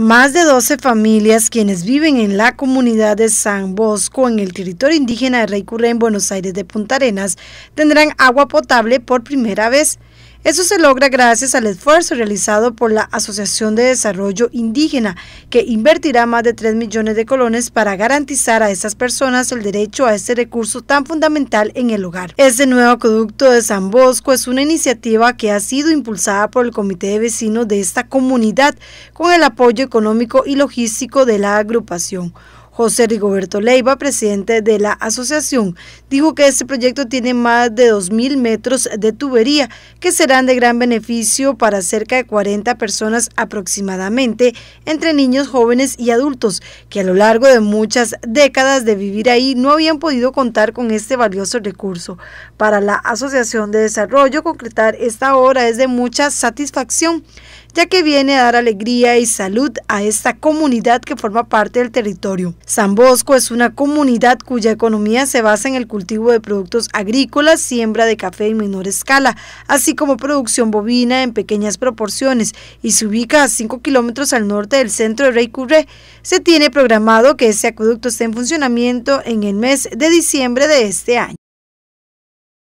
Más de 12 familias quienes viven en la comunidad de San Bosco, en el territorio indígena de Rey en Buenos Aires de Punta Arenas, tendrán agua potable por primera vez. Eso se logra gracias al esfuerzo realizado por la Asociación de Desarrollo Indígena, que invertirá más de 3 millones de colones para garantizar a estas personas el derecho a este recurso tan fundamental en el hogar. Este nuevo acueducto de San Bosco es una iniciativa que ha sido impulsada por el Comité de Vecinos de esta comunidad con el apoyo económico y logístico de la agrupación. José Rigoberto Leiva, presidente de la asociación, dijo que este proyecto tiene más de 2.000 metros de tubería que serán de gran beneficio para cerca de 40 personas aproximadamente, entre niños, jóvenes y adultos, que a lo largo de muchas décadas de vivir ahí no habían podido contar con este valioso recurso. Para la Asociación de Desarrollo, concretar esta obra es de mucha satisfacción, ya que viene a dar alegría y salud a esta comunidad que forma parte del territorio. San Bosco es una comunidad cuya economía se basa en el cultivo de productos agrícolas, siembra de café en menor escala, así como producción bovina en pequeñas proporciones y se ubica a 5 kilómetros al norte del centro de Curré. Se tiene programado que este acueducto esté en funcionamiento en el mes de diciembre de este año.